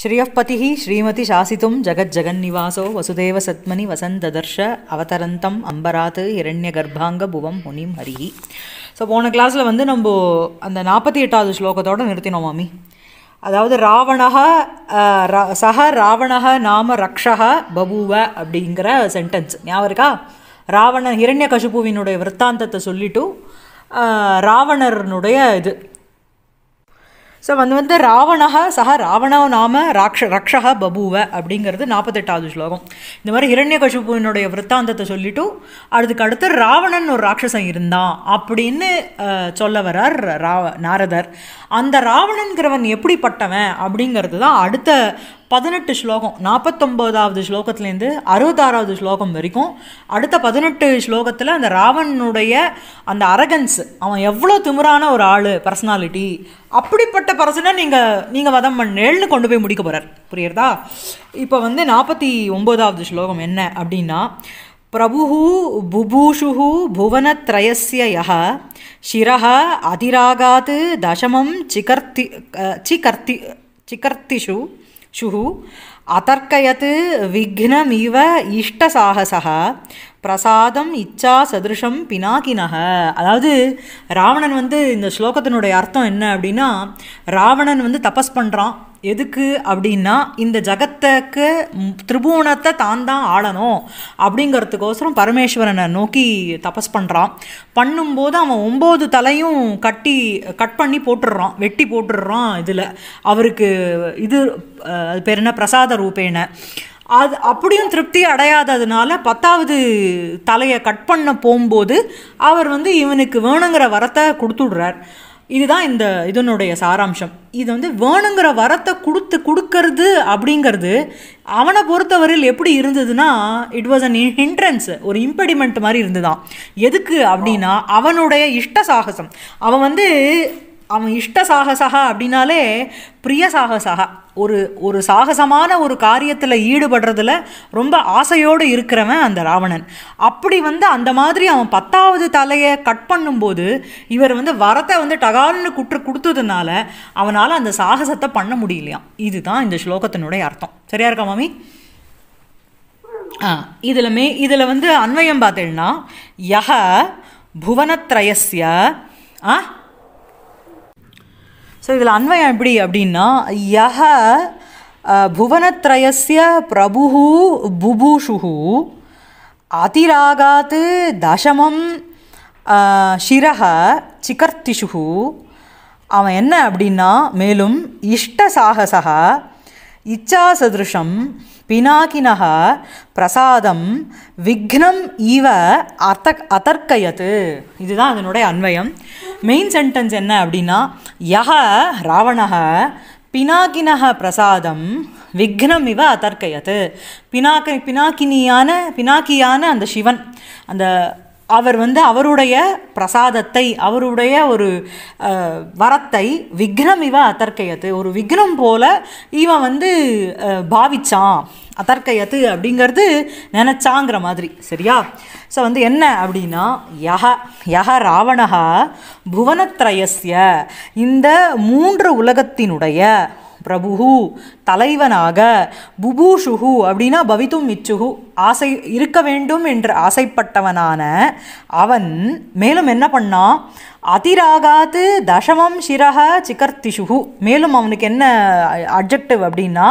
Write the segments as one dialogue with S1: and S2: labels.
S1: ஸ்ரீமதி श्रियःपतिः श्रीमति शासितुं வசுதேவ वसुदेवसत्मनि வசந்ததர்ஷ அவதரந்தம் அம்பராத் கர்ப்பாங்க புவம் முனிம் ஹரிஹி ஸோ போன கிளாஸில் வந்து நம்ம அந்த நாற்பத்தி எட்டாவது ஸ்லோகத்தோடு நிறுத்தினோம் மாமி அதாவது ராவணக சஹ ராவணக நாம ரக்ஷக பபுவ அப்படிங்கிற சென்டென்ஸ் ஞாபகம் இருக்கா ராவண இரண்ய கசுபுவினுடைய விற்த்தாந்தத்தை சொல்லிவிட்டு ராவணர்னுடைய இது ஸோ வந்து வந்து ராவணக சக ராவணோ நாம ராக்ஷ ரக்ஷக பபுவ அப்படிங்கிறது நாற்பத்தெட்டாவது ஸ்லோகம் இந்த மாதிரி இரண்ய கஷிபுவினுடைய விற்த்தாந்தத்தை சொல்லிவிட்டு அதுக்கு அடுத்து ராவணன் ஒரு ராட்சசன் இருந்தான் அப்படின்னு சொல்ல வரார் ராவ நாரதர் அந்த ராவணன்கிறவன் எப்படிப்பட்டவன் அப்படிங்கிறது தான் அடுத்த பதினெட்டு ஸ்லோகம் நாற்பத்தொம்போதாவது ஸ்லோகத்துலேருந்து அறுபத்தாறாவது ஸ்லோகம் வரைக்கும் அடுத்த பதினெட்டு ஸ்லோகத்தில் அந்த ராவனுடைய அந்த அரகன்ஸ் அவன் எவ்வளோ திமுறான ஒரு ஆள் பர்சனாலிட்டி அப்படிப்பட்ட பர்சனை நீங்கள் நீங்கள் வதம் பண்ணேள்னு கொண்டு போய் முடிக்க போகிறார் புரியுறதா இப்போ வந்து நாற்பத்தி ஒம்போதாவது ஸ்லோகம் என்ன அப்படின்னா பிரபு புபூஷு புவனத்ரயசிய யஹ சிரஹ அதிராகாத் தசமம் சிகர்த்தி சிகர்த்தி சிகர்த்திஷு शुः अतर्कयत् विघ्नमिव இஷ்டசாகசः பிரசாதம் இச்சா சதிருஷம் பினாகினக அதாவது ராவணன் வந்து இந்த ஸ்லோகத்தினுடைய அர்த்தம் என்ன அப்படின்னா ராவணன் வந்து தபஸ் பண்ணுறான் எதுக்கு அப்படின்னா இந்த ஜகத்துக்கு திரிபுவனத்தை தான் தான் ஆளணும் அப்படிங்கிறதுக்கோசரம் பரமேஸ்வரனை நோக்கி தபஸ் பண்ணுறான் பண்ணும்போது அவன் ஒம்பது தலையும் கட்டி கட் பண்ணி போட்டுடுறான் வெட்டி போட்டுடுறான் இதில் அவருக்கு இது அது பேர் என்ன பிரசாத ரூபேன அது அப்படியும் திருப்தி அடையாததுனால பத்தாவது தலையை கட் பண்ண போகும்போது அவர் வந்து இவனுக்கு வேணுங்கிற வரத்தை கொடுத்துடுறார் இதுதான் இந்த இதனுடைய சாராம்சம் இது வந்து வேணுங்கிற வரத்தை கொடுத்து கொடுக்கறது அப்படிங்கிறது அவனை பொறுத்தவரையில் எப்படி இருந்ததுன்னா இட் வாஸ் அன் ஹின்ட்ரன்ஸ் ஒரு இம்பெடிமெண்ட் மாதிரி இருந்துதான் எதுக்கு அப்படின்னா அவனுடைய இஷ்ட சாகசம் அவன் வந்து அவன் இஷ்ட சாகசகா அப்படின்னாலே பிரிய சாகசகா ஒரு ஒரு சாகசமான ஒரு காரியத்தில் ஈடுபடுறதுல ரொம்ப ஆசையோடு இருக்கிறவன் அந்த ராவணன் அப்படி வந்து அந்த மாதிரி அவன் பத்தாவது தலையை கட் பண்ணும்போது இவர் வந்து வரத்தை வந்து டகால்னு குற்று கொடுத்ததுனால அவனால் அந்த சாகசத்தை பண்ண முடியலையாம் இதுதான் இந்த ஸ்லோகத்தினுடைய அர்த்தம் சரியா இருக்கா மாமி இதில் மே இதில் வந்து அன்வயம் பார்த்தேன்னா யஹ புவனத்ரயஸ்ய ஆ ஸோ இதில் அன்வயம் எப்படி அப்படின்னா யஹ புவனத்ரயசிய பிரபு புபுஷு அதிராகாத்து தசமம் சிரக சிகர்த்திஷு அவன் என்ன அப்படின்னா மேலும் இஷ்ட சாகசா இச்சா பினாகினக பிரசாதம் விக்னம் இவ அத்த அதர்க்கயத்து இதுதான் அதனுடைய அன்வயம் மெயின் சென்டென்ஸ் என்ன அப்படின்னா யக ராவணக பினாகினக பிரசாதம் விக்னம் இவ அதர்க்கயத்து பினாக்கி பினாக்கினியான பினாக்கியான அந்த சிவன் அந்த அவர் வந்து அவருடைய பிரசாதத்தை அவருடைய ஒரு வரத்தை விக்னம் இவ அத்தர்க்கையது ஒரு விக்னம் போல இவன் வந்து பாவிச்சான் அதற்கையது அப்படிங்கிறது நினச்சாங்கிற மாதிரி சரியா ஸோ வந்து என்ன அப்படின்னா யஹ யஹ ராவணஹா புவனத்ரயஸ்ய இந்த மூன்று உலகத்தினுடைய பிரபு தலைவனாக புபூஷுகு அப்படின்னா பவித்தும் மிச்சுகு ஆசை இருக்க வேண்டும் என்று ஆசைப்பட்டவனான அவன் மேலும் என்ன பண்ணான் அதிராகாத்து தசமம் சிரக சிகர்த்திஷுகு மேலும் அவனுக்கு என்ன அப்ஜெக்டிவ் அப்படின்னா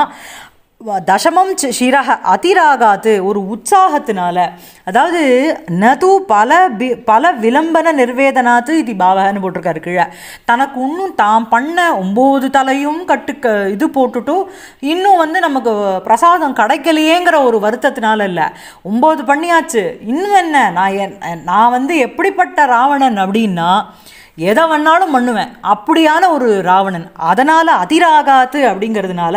S1: தசமம் சிரக அதிராகாத்து ஒரு உற்சாகத்தினால அதாவது நது பல பி பல விளம்பன நிர்வேதனாத்து இது பாவகன்னு போட்டிருக்காரு கீழே தனக்கு இன்னும் தான் பண்ண ஒம்பது தலையும் கட்டுக்க இது போட்டுட்டும் இன்னும் வந்து நமக்கு பிரசாதம் கிடைக்கலையேங்கிற ஒரு வருத்தத்தினால இல்லை ஒம்பது பண்ணியாச்சு இன்னும் என்ன நான் நான் வந்து எப்படிப்பட்ட ராவணன் அப்படின்னா எதை வேணாலும் பண்ணுவேன் அப்படியான ஒரு ராவணன் அதனால் அதிராகாத்து அப்படிங்கிறதுனால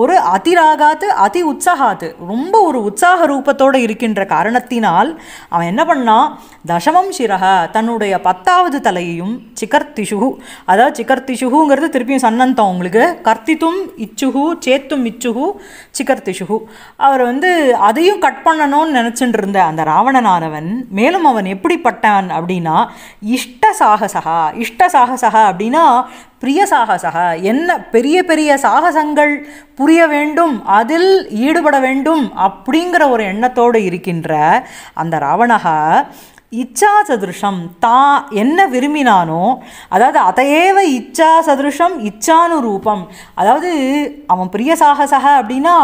S1: ஒரு அதிராகாத்து அதி உற்சாகாத்து ரொம்ப ஒரு உற்சாக ரூபத்தோடு இருக்கின்ற காரணத்தினால் அவன் என்ன பண்ணான் தசமம் சிரக தன்னுடைய பத்தாவது தலையையும் சிகர்த்திஷுகு அதாவது சிகர்த்திஷுகுங்கிறது திருப்பியும் சன்னந்தம் உங்களுக்கு கர்த்தித்தும் இச்சுகு சேத்தும் இச்சுகு சிகர்த்திஷுகு அவர் வந்து அதையும் கட் பண்ணணும்னு நினச்சிட்டு இருந்த அந்த ராவணனானவன் மேலும் அவன் எப்படிப்பட்டான் அப்படின்னா இஷ்ட சாகசகா இஷ்ட சாகசகா அப்படின்னா பிரிய சாகசக என்ன பெரிய பெரிய சாகசங்கள் புரிய வேண்டும் அதில் ஈடுபட வேண்டும் அப்படிங்கிற ஒரு எண்ணத்தோடு இருக்கின்ற அந்த ராவணகா இச்சா சதுருஷம் தான் என்ன விரும்பினானோ அதாவது அதையேவ இச்சா சதுருஷம் இச்சானு ரூபம் அதாவது அவன் பிரிய சாகசக அப்படின்னா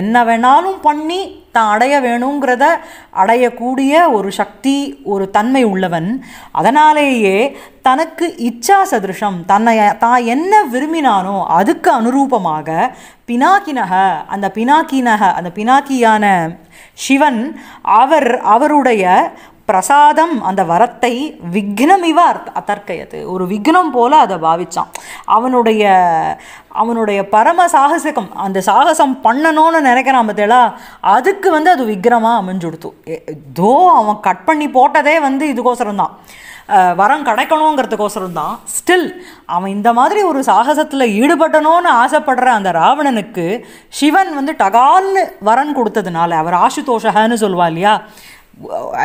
S1: என்ன வேணாலும் பண்ணி தான் அடைய வேணுங்கிறத அடையக்கூடிய ஒரு சக்தி ஒரு தன்மை உள்ளவன் அதனாலேயே தனக்கு இச்சா சதிருஷம் தன்னை தான் என்ன விரும்பினானோ அதுக்கு அனுரூபமாக பினாக்கினக அந்த பினாக்கினக அந்த பினாக்கியான சிவன் அவர் அவருடைய பிரசாதம் அந்த வரத்தை விக்னமிவ அத்தர்க்கயது ஒரு விக்னம் போல அதை பாவித்தான் அவனுடைய அவனுடைய பரம சாகசகம் அந்த சாகசம் பண்ணணும்னு நினைக்கிறான் பார்த்தேலா அதுக்கு வந்து அது விக்ரமாக அமைஞ்சுடுத்து ஏதோ அவன் கட் பண்ணி போட்டதே வந்து இதுக்கோசரம் தான் வரம் கிடைக்கணுங்கிறதுக்கோசரம் தான் ஸ்டில் அவன் இந்த மாதிரி ஒரு சாகசத்தில் ஈடுபடணும்னு ஆசைப்படுற அந்த ராவணனுக்கு சிவன் வந்து டகால்னு வரன் கொடுத்ததுனால அவர் ஆசுதோஷகன்னு சொல்லுவா இல்லையா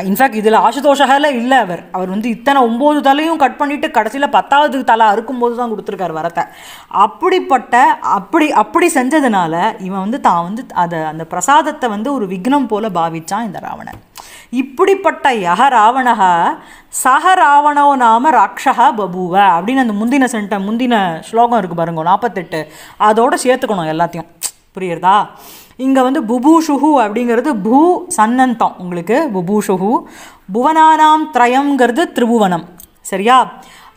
S1: இன்ஃபேக்ட் இதில் ஆசுதோஷகால இல்லை அவர் அவர் வந்து இத்தனை ஒம்பது தலையும் கட் பண்ணிவிட்டு கடைசியில் பத்தாவது தலை அறுக்கும்போது தான் கொடுத்துருக்காரு வரத்தை அப்படிப்பட்ட அப்படி அப்படி செஞ்சதுனால இவன் வந்து தான் வந்து அதை அந்த பிரசாதத்தை வந்து ஒரு விக்னம் போல் பாவித்தான் இந்த ராவணன் இப்படிப்பட்ட யக ராவணா சக ராவணோ நாம ராட்சகா பபுவ அப்படின்னு அந்த முந்தின சென்ட முந்தின ஸ்லோகம் இருக்குது பாருங்க நாற்பத்தெட்டு அதோடு சேர்த்துக்கணும் எல்லாத்தையும் புரியுறதா இங்கே வந்து புபூஷுஹு அப்படிங்கிறது பூ சன்னந்தம் உங்களுக்கு புபூஷுஹு புவனானாம் திரயங்கிறது திரிபுவனம் சரியா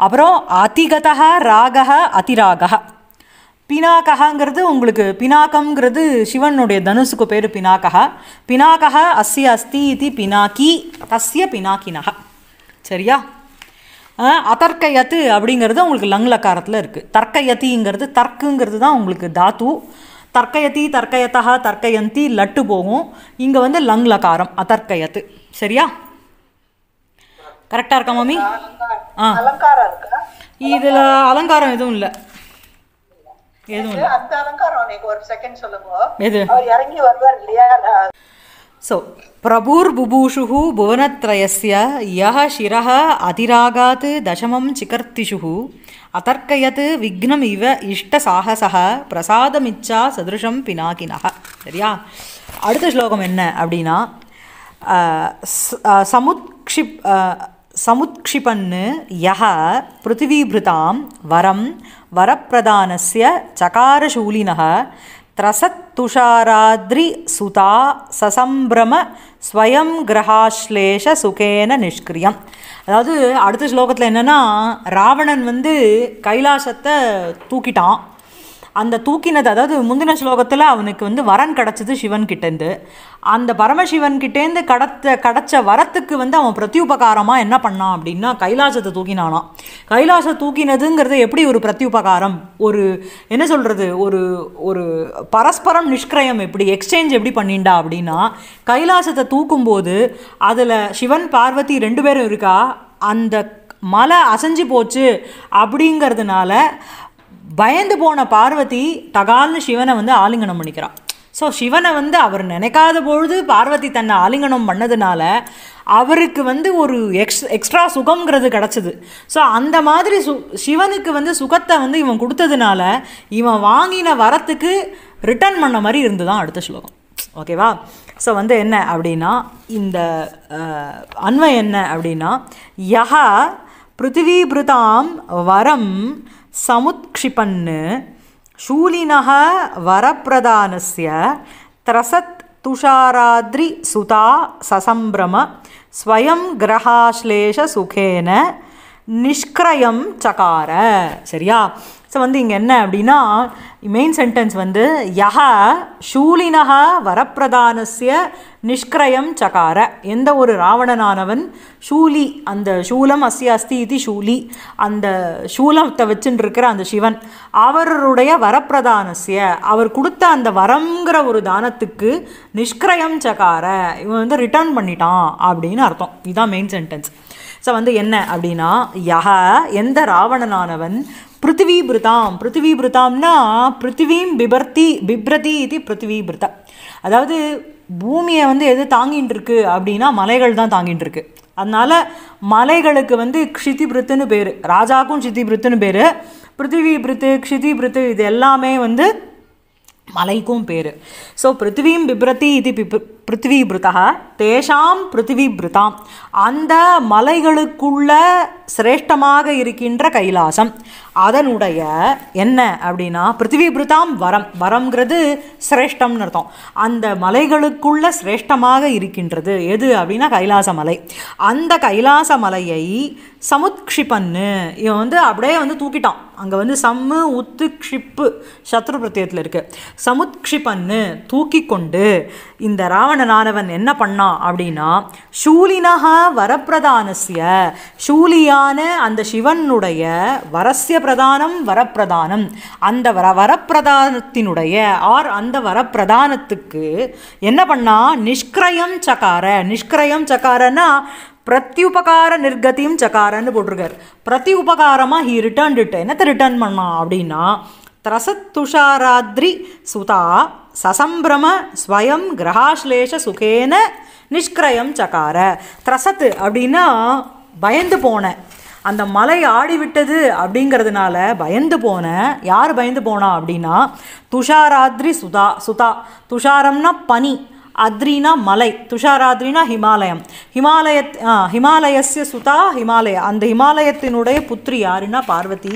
S1: அப்புறம் அதிகதா ராக அதிராக பினாக்கஹாங்கிறது உங்களுக்கு பினாக்கம்ங்கிறது சிவனுடைய தனுசுக்கு பேர் பினாக்கா பினாக்கா அஸ்ய அஸ்தி இது பினாக்கி தஸ்ய பினாக்கினக சரியா அதர்க்கயத்து அப்படிங்கிறது உங்களுக்கு லங்லக்காரத்தில் இருக்குது தர்க்கயத்திங்கிறது தர்க்குங்கிறது தான் உங்களுக்கு தாத்து தர்க்கயத்தி தர்க்கயத்தா தர்க்கயந்தி லட்டு போகும் இங்கே வந்து லங் லகாரம் அதர்க்கயத்து சரியா கரெக்டாக இருக்கா மாமி ஆ இதில் அலங்காரம் எதுவும் இல்லை எதுவும் எது தசமம் சிகர்த்திஷு அதர்க்கயத் விக்னம் இவ இஷ்ட சாகசக பிரசாதமிச்சா சதுருஷம் பினாகினக சரியா அடுத்த ஸ்லோகம் என்ன அப்படின்னா சமுத்ஷிப் சமுத்ஷிபன்னு யக பிருத்திவீபிருதாம் வரம் வரப்பிரதானஸ்ய சகாரசூலினக त्रसत्तुषाराद्रिसुता ससम्भ्रम स्वयं ग्रहाश्लेषसुखेन निष्क्रियम् அதாவது அடுத்த ஸ்லோகத்தில் என்னென்னா ராவணன் வந்து கைலாசத்தை தூக்கிட்டான் அந்த தூக்கினது அதாவது முந்தின ஸ்லோகத்தில் அவனுக்கு வந்து வரன் கிடச்சது சிவன் கிட்டேருந்து அந்த பரமசிவன் கிட்டேருந்து கடத்த கிடச்ச வரத்துக்கு வந்து அவன் பிரத்யுபகாரமாக என்ன பண்ணான் அப்படின்னா கைலாசத்தை தூக்கினானான் கைலாசத்தை தூக்கினதுங்கிறது எப்படி ஒரு பிரத்யுபகாரம் ஒரு என்ன சொல்கிறது ஒரு ஒரு பரஸ்பரம் நிஷ்கிரயம் எப்படி எக்ஸ்சேஞ்ச் எப்படி பண்ணிண்டா அப்படின்னா கைலாசத்தை தூக்கும்போது அதில் சிவன் பார்வதி ரெண்டு பேரும் இருக்கா அந்த மலை அசைஞ்சு போச்சு அப்படிங்கிறதுனால பயந்து போன பார்வதி தகால்னு சிவனை வந்து ஆலிங்கனம் பண்ணிக்கிறான் ஸோ சிவனை வந்து அவர் நினைக்காத பொழுது பார்வதி தன்னை ஆலிங்கனம் பண்ணதுனால அவருக்கு வந்து ஒரு எக்ஸ் எக்ஸ்ட்ரா சுகம்ங்கிறது கிடச்சிது ஸோ அந்த மாதிரி சு சிவனுக்கு வந்து சுகத்தை வந்து இவன் கொடுத்ததுனால இவன் வாங்கின வரத்துக்கு ரிட்டர்ன் பண்ண மாதிரி இருந்து தான் அடுத்த ஸ்லோகம் ஓகேவா ஸோ வந்து என்ன அப்படின்னா இந்த அன்வயம் என்ன அப்படின்னா யஹா பிருத்திவி வரம் சமுத்க்ஷிபன் த்ரசத் துஷாராத்ரி சுதா சசம்பிரம ஸ்வயம் கிரகாஸ்லேஷ சுகேன நிஷ்கிரயம் சகார சரியா ஸோ வந்து இங்கே என்ன அப்படின்னா மெயின் சென்டென்ஸ் வந்து யஹ சூலினக வரப்பிரதானசிய நிஷ்கிரயம் சகார எந்த ஒரு ராவணனானவன் ஷூலி அந்த சூலம் அஸ்தி அஸ்தி இது ஷூலி அந்த சூலத்தை வச்சுட்டு இருக்கிற அந்த சிவன் அவருடைய வரப்பிரதானசிய அவர் கொடுத்த அந்த வரங்கிற ஒரு தானத்துக்கு நிஷ்கிரயம் சகார இவன் வந்து ரிட்டர்ன் பண்ணிட்டான் அப்படின்னு அர்த்தம் இதுதான் மெயின் சென்டென்ஸ் ஸோ வந்து என்ன அப்படின்னா யக எந்த ராவணனானவன் பிருத்திவி பிருதாம் பிருத்திவி பிருதாம்னா பிருத்திவீம் பிபர்த்தி பிப்ரதி இது பிருத்திவி பிருதா அதாவது பூமியை வந்து எது தாங்கிட்டு இருக்கு அப்படின்னா மலைகள் தான் தாங்கிட்டு இருக்கு அதனால் மலைகளுக்கு வந்து கிஷித்தி பிரித்துன்னு பேர் ராஜாக்கும் சித்தி பிருத்துன்னு பேர் பிருத்திவி பிரித்து க்ஷிதி பிரித்து இது எல்லாமே வந்து மலைக்கும் பேர் ஸோ பிருத்திவியும் பிப்ரத்தி இது பிப் பிருத்திவிபிருத்தா தேஷாம் பிருத்திவிபிருத்தாம் அந்த மலைகளுக்குள்ள சிரேஷ்டமாக இருக்கின்ற கைலாசம் அதனுடைய என்ன அப்படின்னா பிருத்திவிபிருத்தாம் வரம் வரம்ங்கிறது சிரேஷ்டம்னு அர்த்தம் அந்த மலைகளுக்குள்ள சிரேஷ்டமாக இருக்கின்றது எது அப்படின்னா கைலாச மலை அந்த கைலாச மலையை சமுத்க்ஷிப்பன்னு இவன் வந்து அப்படியே வந்து தூக்கிட்டான் அங்கே வந்து சம்மு உத்து க்ஷிப்பு சத்ரு பிரத்தியத்தில் இருக்குது சமுத்க்ஷிப்பன்னு தூக்கி கொண்டு இந்த ராவண பிராமணனானவன் என்ன பண்ணான் அப்படின்னா சூலினக வரப்பிரதானசிய சூலியான அந்த சிவனுடைய வரஸ்ய பிரதானம் வரப்பிரதானம் அந்த வர வரப்பிரதானத்தினுடைய ஆர் அந்த வரப்பிரதானத்துக்கு என்ன பண்ணா நிஷ்கிரயம் சக்கார நிஷ்கிரயம் சக்காரன்னா பிரத்யுபகார நிர்கத்தியும் சக்காரன்னு போட்டிருக்கார் பிரதி உபகாரமாக ஹி ரிட்டர்ன் இட் என்னத்தை ரிட்டர்ன் பண்ணான் அப்படின்னா திரசத்துஷாராத்ரி சுதா சசம்பிரம ஸ்வயம் கிரகாஸ்லேஷ சுகேன நிஷ்கிரயம் சகார திரசத்து அப்படின்னா பயந்து போன அந்த மலை ஆடிவிட்டது அப்படிங்கிறதுனால பயந்து போன யார் பயந்து போனா அப்படின்னா துஷாராத்ரி சுதா சுதா துஷாரம்னா பனி அத்ரினா மலை துஷாராத்ரினா ஹிமாலயம் ஹிமாலய ஹிமாலயஸ்ய சுதா ஹிமாலய அந்த ஹிமாலயத்தினுடைய புத்திரி யாருன்னா பார்வதி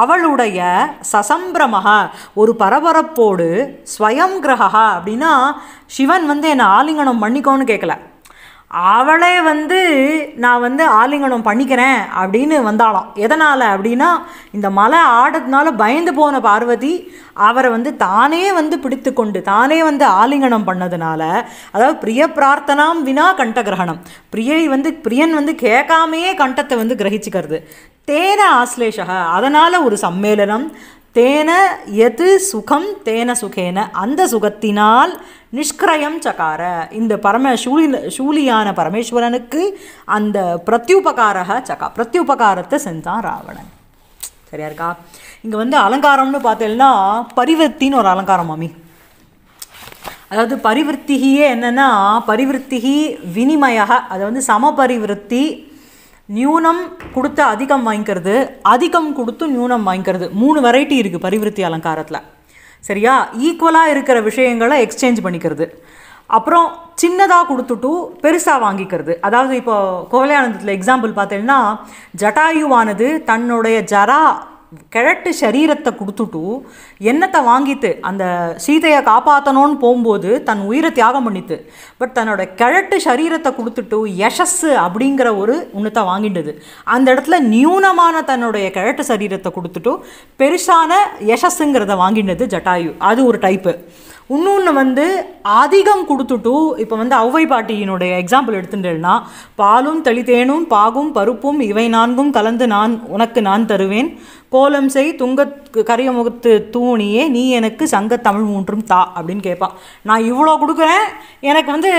S1: அவளுடைய சசம்பிரமகா ஒரு பரபரப்போடு ஸ்வயம் கிரகா அப்படின்னா சிவன் வந்து என்னை ஆலிங்கனம் பண்ணிக்கோன்னு கேட்கல அவளே வந்து நான் வந்து ஆலிங்கனம் பண்ணிக்கிறேன் அப்படின்னு வந்தாலாம் எதனால் அப்படின்னா இந்த மலை ஆடுறதுனால பயந்து போன பார்வதி அவரை வந்து தானே வந்து பிடித்து கொண்டு தானே வந்து ஆலிங்கனம் பண்ணதுனால அதாவது பிரிய பிரார்த்தனாம் வினா கண்ட கிரகணம் பிரியை வந்து பிரியன் வந்து கேட்காமையே கண்டத்தை வந்து கிரகிச்சிக்கிறது தேன ஆஸ்லேஷக அதனால் ஒரு சம்மேளனம் தேன எது சுகம் தேன சுகேன அந்த சுகத்தினால் நிஷ்கிரயம் சகார இந்த பரம சூழி சூழியான பரமேஸ்வரனுக்கு அந்த பிரத்யுபகாரக சகா பிரத்யுபகாரத்தை செஞ்சான் ராவணன் சரியா இருக்கா இங்கே வந்து அலங்காரம்னு பார்த்தேன்னா பரிவர்த்தின்னு ஒரு அலங்காரம் மாமி அதாவது பரிவர்த்திகியே என்னென்னா பரிவர்த்திகி வினிமய அதை வந்து சமபரிவர்த்தி நியூனம் கொடுத்து அதிகம் வாங்கிக்கிறது அதிகம் கொடுத்து நியூனம் வாங்கிக்கிறது மூணு வெரைட்டி இருக்குது பரிவிருத்தி அலங்காரத்தில் சரியா ஈக்குவலாக இருக்கிற விஷயங்களை எக்ஸ்சேஞ்ச் பண்ணிக்கிறது அப்புறம் சின்னதாக கொடுத்துட்டு பெருசாக வாங்கிக்கிறது அதாவது இப்போ கோவலையானந்தத்தில் எக்ஸாம்பிள் பார்த்தீங்கன்னா ஜட்டாயுவானது தன்னுடைய ஜரா கிழட்டு சரீரத்தை கொடுத்துட்டு என்னத்தை வாங்கிட்டு அந்த சீதையை காப்பாற்றணும்னு போகும்போது தன் உயிரை தியாகம் பண்ணித்து பட் தன்னோட கிழட்டு சரீரத்தை கொடுத்துட்டு யசஸ் அப்படிங்கிற ஒரு உன்னத்தை வாங்கிட்டது அந்த இடத்துல நியூனமான தன்னுடைய கிழட்டு சரீரத்தை கொடுத்துட்டு பெருசான யசஸ்ஸுங்கிறத வாங்கிட்டது ஜட்டாயு அது ஒரு டைப்பு இன்னொன்று வந்து அதிகம் கொடுத்துட்டு இப்போ வந்து ஔவை பாட்டியினுடைய எக்ஸாம்பிள் எடுத்துட்டேன்னா பாலும் தெளித்தேனும் பாகும் பருப்பும் இவை நான்கும் கலந்து நான் உனக்கு நான் தருவேன் கோலம் செய் துங்க கரியமுகத்து தூணியே நீ எனக்கு சங்க தமிழ் மூன்றும் தா அப்படின்னு கேட்பான் நான் இவ்வளோ கொடுக்குறேன் எனக்கு வந்து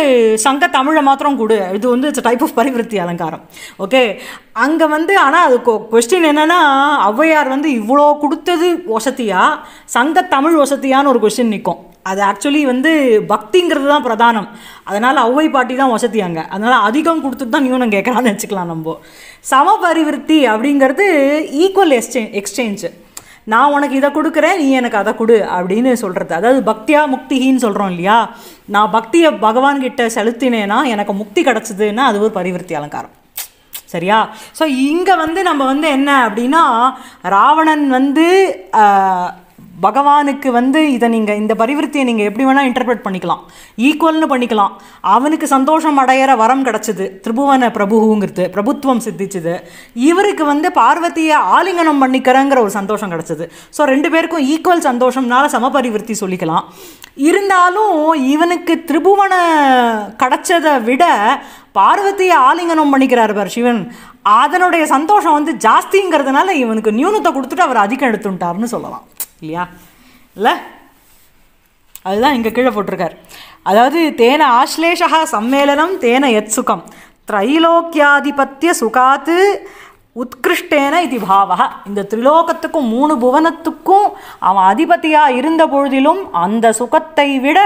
S1: சங்க தமிழை மாத்திரம் கொடு இது வந்து இட்ஸ் டைப் ஆஃப் பரிவிருத்தி அலங்காரம் ஓகே அங்கே வந்து ஆனால் அது கொஸ்டின் என்னென்னா ஔவையார் வந்து இவ்வளோ கொடுத்தது வசதியா சங்க தமிழ் வசதியான்னு ஒரு கொஸ்டின் நிற்கும் அது ஆக்சுவலி வந்து பக்திங்கிறது தான் பிரதானம் அதனால் ஔவை பாட்டி தான் வசதி அங்கே அதனால் அதிகம் கொடுத்துட்டு தான் நியூனம் கேட்குறான்னு வச்சுக்கலாம் நம்ம சம பரிவிருத்தி அப்படிங்கிறது ஈக்குவல் எக்ஸ்சேஞ்ச் எக்ஸ்சேஞ்சு நான் உனக்கு இதை கொடுக்குறேன் நீ எனக்கு அதை கொடு அப்படின்னு சொல்கிறது அதாவது பக்தியா முக்திகின்னு சொல்கிறோம் இல்லையா நான் பக்தியை பகவான்கிட்ட செலுத்தினேன்னா எனக்கு முக்தி கிடச்சிதுன்னா அது ஒரு பரிவிற்த்தி அலங்காரம் சரியா ஸோ இங்கே வந்து நம்ம வந்து என்ன அப்படின்னா ராவணன் வந்து பகவானுக்கு வந்து இதை நீங்கள் இந்த பரிவிருத்தியை நீங்கள் எப்படி வேணால் இன்டர்பிரட் பண்ணிக்கலாம் ஈக்குவல்னு பண்ணிக்கலாம் அவனுக்கு சந்தோஷம் அடையிற வரம் கிடச்சிது திரிபுவன பிரபுங்கிறது பிரபுத்துவம் சித்திச்சுது இவருக்கு வந்து பார்வதியை ஆலிங்கனம் பண்ணிக்கிறேங்கிற ஒரு சந்தோஷம் கிடச்சிது ஸோ ரெண்டு பேருக்கும் ஈக்குவல் சந்தோஷம்னால சமபரிவிருத்தி சொல்லிக்கலாம் இருந்தாலும் இவனுக்கு திரிபுவன கிடச்சதை விட பார்வதியை ஆலிங்கனம் பண்ணிக்கிறார் பார் சிவன் அதனுடைய சந்தோஷம் வந்து ஜாஸ்திங்கிறதுனால இவனுக்கு நியூனத்தை கொடுத்துட்டு அவர் அதிகம் எடுத்துட்டார்னு சொல்லலாம் இல்லையா இல்லை அதுதான் இங்கே கீழே போட்டிருக்கார் அதாவது தேன ஆஸ்லேஷா சம்மேளனம் தேன எத் சுகம் த்ரைலோக்கியாதிபத்திய சுகாத்து உத்கிருஷ்டேன இது பாவா இந்த திரிலோகத்துக்கும் மூணு புவனத்துக்கும் அவன் அதிபதியாக இருந்த பொழுதிலும் அந்த சுகத்தை விட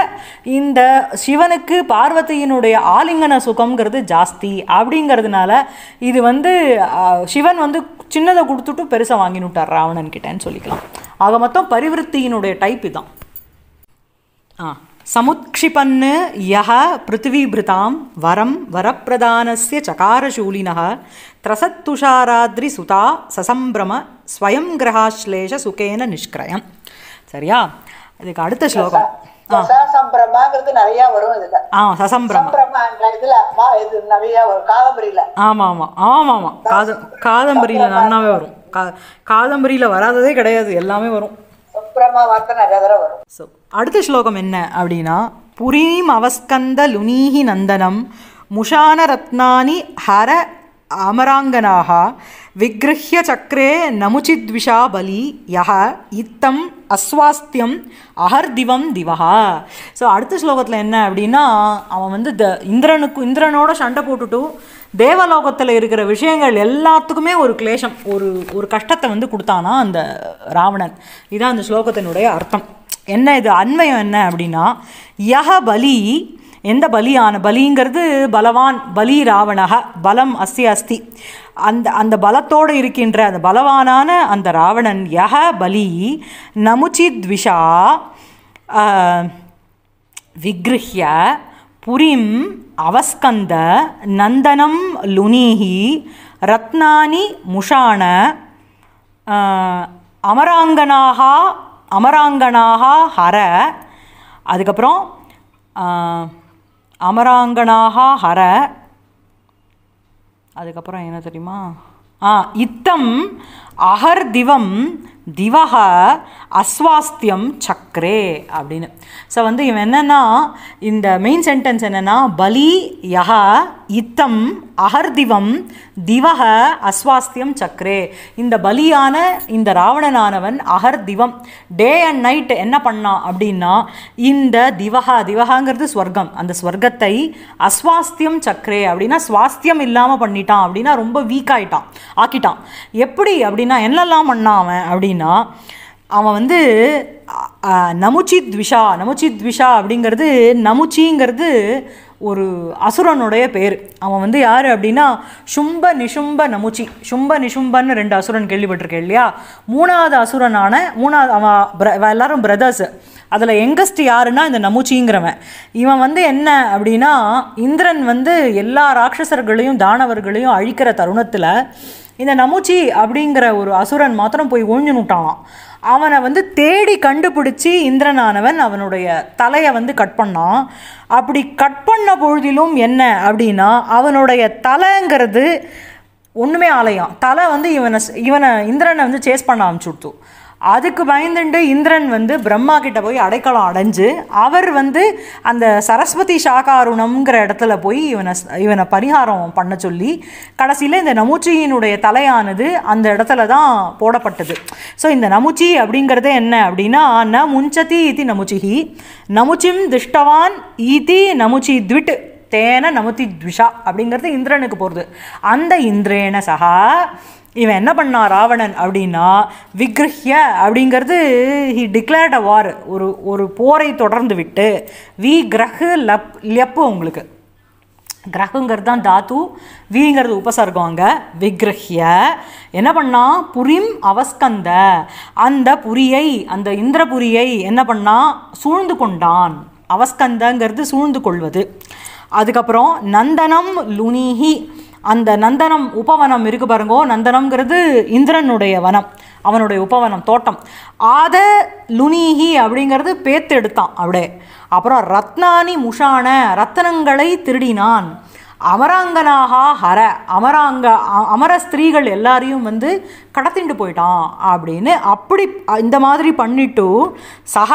S1: இந்த சிவனுக்கு பார்வதியினுடைய ஆலிங்கன சுகம்ங்கிறது ஜாஸ்தி அப்படிங்கிறதுனால இது வந்து சிவன் வந்து சின்னதை கொடுத்துட்டு பெருசாக வாங்கினுட்டார் ராவணன் கிட்டேன்னு சொல்லிக்கலாம் ஆக மொத்தம் பரிவருத்தியினுடைய டைப் இதான் ஆ சமுத்ஷிபன்னு யஹ பிருத்திவீபிருதாம் வரம் வரப்பிரதானசிய சகாரசூலினக திரசத்துஷாராத்ரி சுதா சசம்பிரம ஸ்வயம் கிரகாஸ்லேஷ சுகேன நிஷ்கிரயம் சரியா இதுக்கு அடுத்த ஸ்லோகம்
S2: சசம்பிரமாங்கிறது நிறைய வரும் இதுல
S1: ஆ சசம்பிரமா
S2: இதுல இது நிறைய வரும் காதம்பரியில
S1: ஆமா ஆமா ஆமா ஆமா காத காதம்பரியில நன்னாவே வரும் காதம்பரியில வராததே கிடையாது எல்லாமே வரும்
S2: சம்பிரமா வார்த்தை நிறைய தடவை வரும் ஸோ
S1: அடுத்த ஸ்லோகம் என்ன அப்படின்னா புரீம் அவஸ்கந்த லுனீஹி நந்தனம் முஷான ரத்னானி ஹர அமராங்கனாக விக்கிரஹ்ய சக்கரே நமுச்சித்விஷா பலி யஹ இத்தம் அஸ்வாஸ்தியம் அஹர் திவம் திவஹா ஸோ அடுத்த ஸ்லோகத்தில் என்ன அப்படின்னா அவன் வந்து த இந்திரனுக்கு இந்திரனோட சண்டை போட்டுட்டு தேவலோகத்தில் இருக்கிற விஷயங்கள் எல்லாத்துக்குமே ஒரு கிளேஷம் ஒரு ஒரு கஷ்டத்தை வந்து கொடுத்தானா அந்த ராவணன் இதுதான் அந்த ஸ்லோகத்தினுடைய அர்த்தம் என்ன இது அண்மையம் என்ன அப்படின்னா யஹ பலி எந்த பலியான பலிங்கிறது பலவான் பலி ராவணக பலம் அஸ்தி அஸ்தி அந்த அந்த பலத்தோடு இருக்கின்ற அந்த பலவானான அந்த ராவணன் யக பலி நமுச்சித்விஷா விக்ருஹ்ய புரிம் அவஸ்கந்த நந்தனம் லுனீஹி ரத்னானி முஷாண அமராங்கனாக அமராங்கனாக ஹர அதுக்கப்புறம் அமராங்கனாக ஹர அதுக்கப்புறம் என்ன தெரியுமா ஆ இத்தம் அகர் திவம் திவக அஸ்வாஸ்தியம் சக்ரே அப்படின்னு ஸோ வந்து இவன் என்னென்னா இந்த மெயின் சென்டென்ஸ் என்னென்னா பலி யக இத்தம் அகர்திவம் திவக அஸ்வாஸ்தியம் சக்ரே இந்த பலியான இந்த ராவணனானவன் அகர்திவம் டே அண்ட் நைட் என்ன பண்ணான் அப்படின்னா இந்த திவகா திவகாங்கிறது ஸ்வர்க்கம் அந்த ஸ்வர்க்கத்தை அஸ்வாஸ்தியம் சக்ரே அப்படின்னா சுவாஸ்தியம் இல்லாமல் பண்ணிட்டான் அப்படின்னா ரொம்ப வீக் ஆகிட்டான் ஆக்கிட்டான் எப்படி அப்படி அப்படின்னா என்னெல்லாம் பண்ணான் அவன் அப்படின்னா அவன் வந்து நமுச்சி த்விஷா நமுச்சி த்விஷா அப்படிங்கிறது நமுச்சிங்கிறது ஒரு அசுரனுடைய பேர் அவன் வந்து யார் அப்படின்னா சும்ப நிஷும்ப நமுச்சி சும்ப நிஷும்பன்னு ரெண்டு அசுரன் கேள்விப்பட்டிருக்கேன் இல்லையா மூணாவது அசுரனான மூணாவது அவன் எல்லாரும் பிரதர்ஸு அதில் எங்கஸ்ட் யாருன்னா இந்த நமுச்சிங்கிறவன் இவன் வந்து என்ன அப்படின்னா இந்திரன் வந்து எல்லா ராட்சசர்களையும் தானவர்களையும் அழிக்கிற தருணத்தில் இந்த நமுச்சி அப்படிங்கிற ஒரு அசுரன் மாத்திரம் போய் ஒழிஞ்சுனுட்டான் அவனை வந்து தேடி கண்டுபிடிச்சி இந்திரனானவன் அவனுடைய தலையை வந்து கட் பண்ணான் அப்படி கட் பண்ண பொழுதிலும் என்ன அப்படின்னா அவனுடைய தலைங்கிறது ஒன்றுமே ஆலயம் தலை வந்து இவனை இவனை இந்திரனை வந்து சேஸ் பண்ண ஆரம்பிச்சுடுத்து அதுக்கு பயந்துண்டு இந்திரன் வந்து பிரம்மா கிட்ட போய் அடைக்கலம் அடைஞ்சு அவர் வந்து அந்த சரஸ்வதி சாகாருணம்ங்கிற இடத்துல போய் இவனை இவனை பரிகாரம் பண்ண சொல்லி கடைசியில் இந்த நமுச்சியினுடைய தலையானது அந்த இடத்துல தான் போடப்பட்டது ஸோ இந்த நமுச்சி அப்படிங்கிறது என்ன அப்படின்னா ந முஞ்சதி இத்தி நமுச்சிஹி நமுச்சிம் திஷ்டவான் ஈதி நமுச்சி த்விட் தேன நமுத்தி த்விஷா அப்படிங்கிறது இந்திரனுக்கு போகிறது அந்த இந்திரேன சகா இவன் என்ன பண்ணான் ராவணன் அப்படின்னா விக்ரஹ்ய அப்படிங்கிறது ஹி டிக்ளேர்ட் அ வார் ஒரு ஒரு போரை தொடர்ந்து விட்டு வி கிரகு லப் லெப்பு உங்களுக்கு கிரகங்கிறது தான் தாத்து வீங்கிறது உபசர்க்கம் அங்கே விக்ரஹ்ய என்ன பண்ணால் புரிம் அவஸ்கந்த அந்த புரியை அந்த இந்திரபுரியை என்ன பண்ணால் சூழ்ந்து கொண்டான் அவஸ்கந்தங்கிறது சூழ்ந்து கொள்வது அதுக்கப்புறம் நந்தனம் லுனிஹி அந்த நந்தனம் உபவனம் இருக்கு பாருங்கோ நந்தனம்ங்கிறது இந்திரனுடைய வனம் அவனுடைய உபவனம் தோட்டம் ஆத லுனிஹி அப்படிங்கிறது பேத்து எடுத்தான் அப்படியே அப்புறம் ரத்னானி முஷான ரத்தனங்களை திருடினான் அமராங்கனாக ஹர அமராங்க அமர ஸ்திரீகள் எல்லாரையும் வந்து கடத்திட்டு போயிட்டான் அப்படின்னு அப்படி இந்த மாதிரி பண்ணிட்டு சக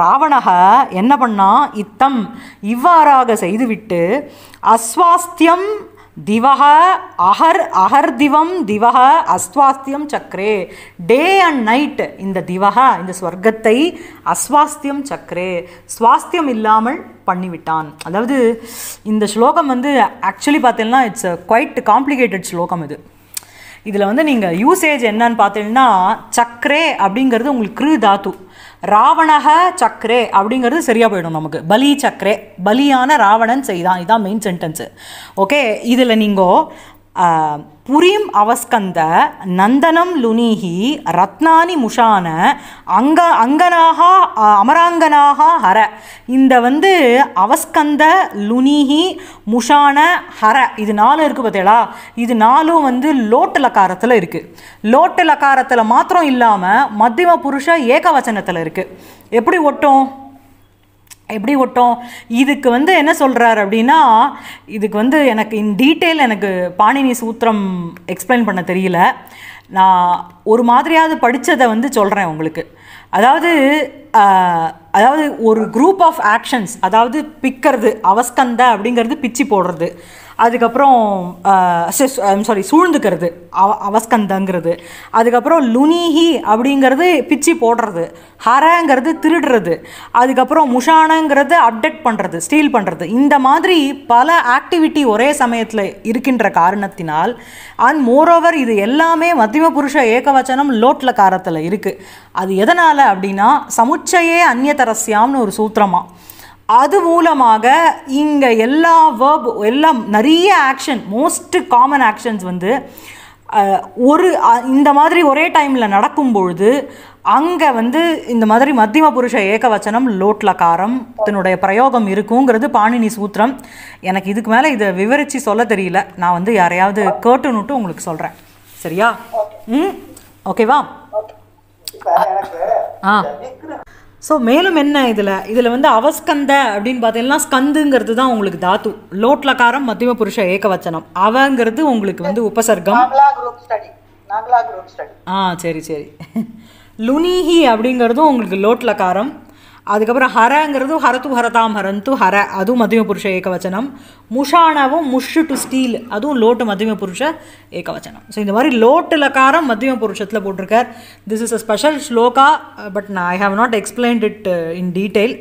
S1: ராவணக என்ன பண்ணான் இத்தம் இவ்வாறாக செய்துவிட்டு அஸ்வாஸ்தியம் திவக அகர் அகர் திவம் திவக அஸ்வாஸ்தியம் சக்ரே டே அண்ட் நைட் இந்த திவக இந்த ஸ்வர்க்கத்தை அஸ்வாஸ்தியம் சக்ரே சுவாஸ்தியம் இல்லாமல் பண்ணிவிட்டான் அதாவது இந்த ஸ்லோகம் வந்து ஆக்சுவலி பார்த்தீங்கன்னா இட்ஸ் குவைட் காம்ப்ளிகேட்டட் ஸ்லோகம் இது இதில் வந்து நீங்கள் யூசேஜ் என்னன்னு பார்த்தீங்கன்னா சக்ரே அப்படிங்கிறது உங்களுக்கு கிரு தாத்து ராவணக சக்கரே அப்படிங்கிறது சரியாக போயிடும் நமக்கு பலி சக்கரே பலியான ராவணன் செய்தான் இதுதான் மெயின் சென்டென்ஸு ஓகே இதில் நீங்கள் புரிம் அவஸ்கந்த நந்தனம் லுனிஹி ரத்னானி முஷான அங்க அங்கனாக அமராங்கனாக ஹர இந்த வந்து அவஸ்கந்த லுனிஹி முஷான ஹர இது நாலு இருக்குது பார்த்தீங்களா இது நாலும் வந்து லோட்டு லக்காரத்தில் இருக்குது லோட்டு லக்காரத்தில் மாத்திரம் இல்லாமல் மத்தியம புருஷ ஏகவச்சனத்தில் இருக்குது எப்படி ஒட்டும் எப்படி ஒட்டும் இதுக்கு வந்து என்ன சொல்கிறார் அப்படின்னா இதுக்கு வந்து எனக்கு இன் டீட்டெயில் எனக்கு பாணினி சூத்திரம் எக்ஸ்பிளைன் பண்ண தெரியல நான் ஒரு மாதிரியாவது படித்ததை வந்து சொல்கிறேன் உங்களுக்கு அதாவது அதாவது ஒரு குரூப் ஆஃப் ஆக்ஷன்ஸ் அதாவது பிக்கிறது அவஸ்கந்த அப்படிங்கிறது பிச்சு போடுறது அதுக்கப்புறம் சாரி சூழ்ந்துக்கிறது அவ அவஸ்கந்தங்கிறது அதுக்கப்புறம் லுனிஹி அப்படிங்கிறது பிச்சு போடுறது ஹரங்கிறது திருடுறது அதுக்கப்புறம் முஷானங்கிறது அப்டேட் பண்ணுறது ஸ்டீல் பண்ணுறது இந்த மாதிரி பல ஆக்டிவிட்டி ஒரே சமயத்தில் இருக்கின்ற காரணத்தினால் அண்ட் மோரோவர் இது எல்லாமே மத்திய புருஷ ஏகவச்சனம் லோட்டில் காரத்தில் இருக்குது அது எதனால் அப்படின்னா சமுச்சையே அந்நியதரஸ்யாம்னு ஒரு சூத்திரமாக அது மூலமாக இங்கே எல்லா வேர்ப் எல்லாம் நிறைய ஆக்ஷன் மோஸ்ட் காமன் ஆக்ஷன்ஸ் வந்து ஒரு இந்த மாதிரி ஒரே டைமில் நடக்கும் பொழுது அங்கே வந்து இந்த மாதிரி மத்தியம புருஷ ஏகவச்சனம் காரம் இதனுடைய பிரயோகம் இருக்குங்கிறது பாணினி சூத்திரம் எனக்கு இதுக்கு மேலே இதை விவரித்து சொல்ல தெரியல நான் வந்து யாரையாவது கேட்டுன்னுட்டு உங்களுக்கு சொல்கிறேன் சரியா ம் ஓகேவா ஆ ஸோ மேலும் என்ன இதில் இதில் வந்து அவஸ்கந்த அப்படின்னு பார்த்தீங்கன்னா ஸ்கந்துங்கிறது தான் உங்களுக்கு தாத்து லோட்லக்காரம் மத்தியம புருஷ ஏகவச்சனம் அவங்கிறது உங்களுக்கு வந்து உபசர்க்கம் ஆ சரி சரி லுனிஹி அப்படிங்கிறதும் உங்களுக்கு லோட்லக்காரம் அதுக்கப்புறம் ஹரங்கிறதும் ஹரத்து ஹரதாம் ஹரந்து ஹர அதுவும் மதும புருஷ ஏகவச்சனம் முஷானவும் முஷு டு ஸ்டீல் அதுவும் லோட்டு மதும புருஷ ஏகவச்சனம் ஸோ இந்த மாதிரி லோட்டு லக்காரம் மதும புருஷத்தில் போட்டிருக்கார் this is a special shloka but நான் I have not explained it in detail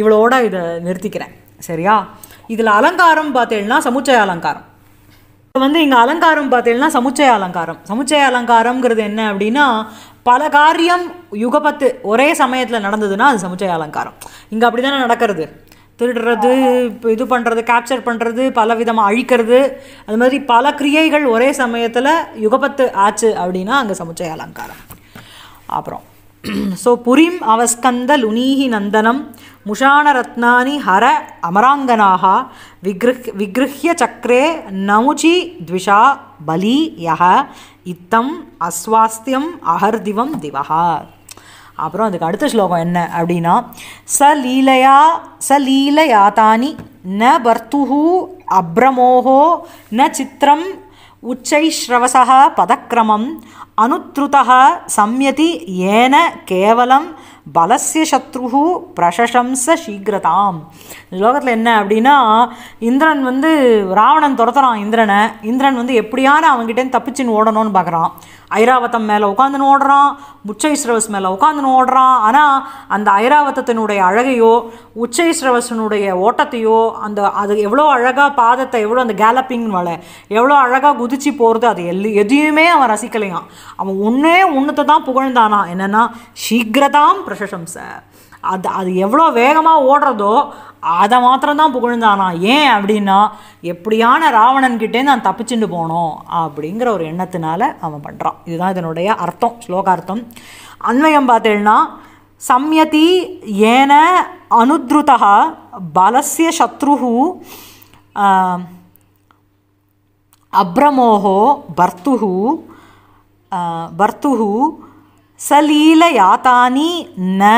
S1: இவ்வளோட இதை நிறுத்திக்கிறேன் சரியா இதில் அலங்காரம் பார்த்தீங்கன்னா சமுச்சய அலங்காரம் இப்போ வந்து இங்கே அலங்காரம் பார்த்தீங்கன்னா சமுச்சய அலங்காரம் சமுச்சய அலங்காரம்ங்கிறது என்ன அப்படின்னா பல காரியம் யுகபத்து ஒரே சமயத்தில் நடந்ததுன்னா அது சமுச்சய அலங்காரம் இங்கே அப்படி தானே நடக்கிறது திருடுறது இது பண்ணுறது கேப்சர் பண்ணுறது பல விதமாக அழிக்கிறது அது மாதிரி பல கிரியைகள் ஒரே சமயத்தில் யுகபத்து ஆச்சு அப்படின்னா அங்கே சமுச்சய அலங்காரம் அப்புறம் ஸோ புரிம் அவஸ்கந்த லுனீஹி நந்தனம் ரத்னானி ஹர அமராங்கனாக விக்ரு விக்ருஹ்ய சக்கரே நமுச்சி த்விஷா பலி யஹ இத்தம் அஸ்வாஸ்தியம் அகர்திவம் திவகா அப்புறம் அதுக்கு அடுத்த ஸ்லோகம் என்ன அப்படின்னா ச லீலையா ச லீலயாத்தானி ந பர்த்துஹு அப்ரமோகோ ந சித்திரம் உச்சைஸ்ரவசா பதக்கிரமம் அனுத்ருதா சம்யதி ஏன கேவலம் பலசிய சத்ரு பிரசசம்ச சீக்கிரதாம் லோகத்தில் என்ன அப்படின்னா இந்திரன் வந்து ராவணன் துரத்துறான் இந்திரனை இந்திரன் வந்து எப்படியான அவங்ககிட்டே தப்பிச்சின்னு ஓடணும்னு பார்க்குறான் ஐராவதம் மேலே உட்காந்துன்னு ஓடுறான் உச்சைஸ்ரவஸ் மேலே உட்காந்துன்னு ஓடுறான் ஆனால் அந்த ஐராவதத்தினுடைய அழகையோ உச்சைஸ்ரவசனுடைய ஓட்டத்தையோ அந்த அது எவ்வளோ அழகாக பாதத்தை எவ்வளோ அந்த கேலப்பிங் மேலே எவ்வளோ அழகாக குதிச்சு போகிறது அது எல் எதையுமே அவன் ரசிக்கலையான் அவன் ஒன்றே ஒன்றுத்தை தான் புகழ்ந்தானா என்னென்னா சீக்கிரதாம் பிரசசம்ச அது அது எவ்வளோ வேகமாக ஓடுறதோ அதை மாத்திரம்தான் புகழ்ந்தானா ஏன் அப்படின்னா எப்படியான ராவணன்கிட்டே நான் தப்பிச்சுட்டு போனோம் அப்படிங்கிற ஒரு எண்ணத்தினால அவன் பண்ணுறான் இதுதான் இதனுடைய அர்த்தம் ஸ்லோகார்த்தம் அன்வயம் பார்த்தேன்னா சம்யதி ஏன அனுத்ருதா பலசிய சத்ருஹு அப்ரமோகோ பர்த்துஹூ பர்த்துஹு சலீல யாத்தானி ந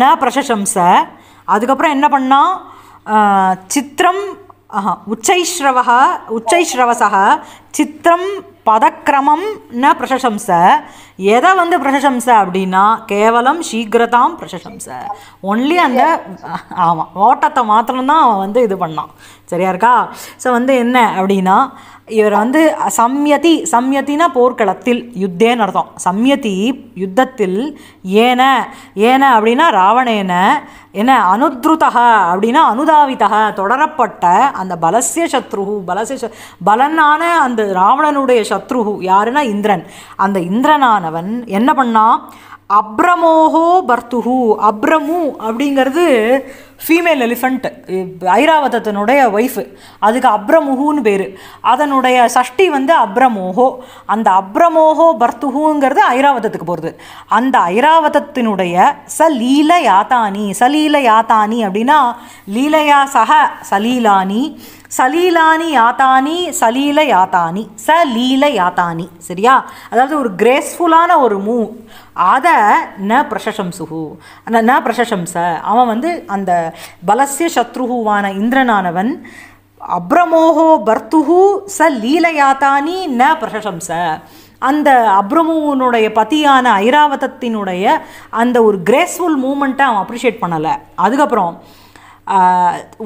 S1: ந பிரசம்ச அதுக்கப்புறம் என்ன பண்ணால் சித்திரம் உச்சைஸ்ரவ உச்சைஸ்ரவச சித்திரம் பதக்கிரமம் ந பிரசசம்ச எதை வந்து பிரசசம்ச அப்படின்னா கேவலம் சீக்கிரதாம் பிரசசம்ச ஒன்லி அந்த ஆமாம் ஓட்டத்தை மாத்திரம்தான் அவன் வந்து இது பண்ணான் சரியா இருக்கா ஸோ வந்து என்ன அப்படின்னா இவர் வந்து சம்யதி சம்யத்தினா போர்க்களத்தில் யுத்தேன்னு அர்த்தம் சம்யதி யுத்தத்தில் ஏன ஏன அப்படின்னா ராவணேன என்ன அனுத்ருதா அப்படின்னா அனுதாவிதா தொடரப்பட்ட அந்த பலசிய சத்ருகு பலசிய பலனான அந்த ராவணனுடைய சத்ருகு யாருன்னா இந்திரன் அந்த இந்திரனானவன் என்ன பண்ணான் அப்ரமோகோ பர்த்துகு அப்ரமு அப்படிங்கிறது ஃபீமேல் எலிஃபண்ட் ஐராவதத்தினுடைய ஒய்ஃபு அதுக்கு அப்ரமுகுன்னு பேர் அதனுடைய சஷ்டி வந்து அப்ரமோகோ அந்த அப்ரமோகோ பர்த்துகுங்கிறது ஐராவதத்துக்கு போகிறது அந்த ஐராவதத்தினுடைய சலீல யாத்தானி சலீல யாத்தானி அப்படின்னா லீலையா சக சலீலானி சலீலானி யாத்தானி சலீல யாத்தானி ச லீல யாத்தானி சரியா அதாவது ஒரு கிரேஸ்ஃபுல்லான ஒரு மூவ் அதை ந பிரசசம்சுகு ந பிரசசம்ச அவன் வந்து அந்த பலசிய சத்ருகுவான இந்திரனானவன் அப்ரமோகோ பர்த்துகு ச லீலயாத்தானி ந பிரசசம்ச அந்த அப்ரமுவனுடைய பத்தியான ஐராவதத்தினுடைய அந்த ஒரு கிரேஸ்ஃபுல் மூமெண்ட்டை அவன் அப்ரிஷியேட் பண்ணலை அதுக்கப்புறம்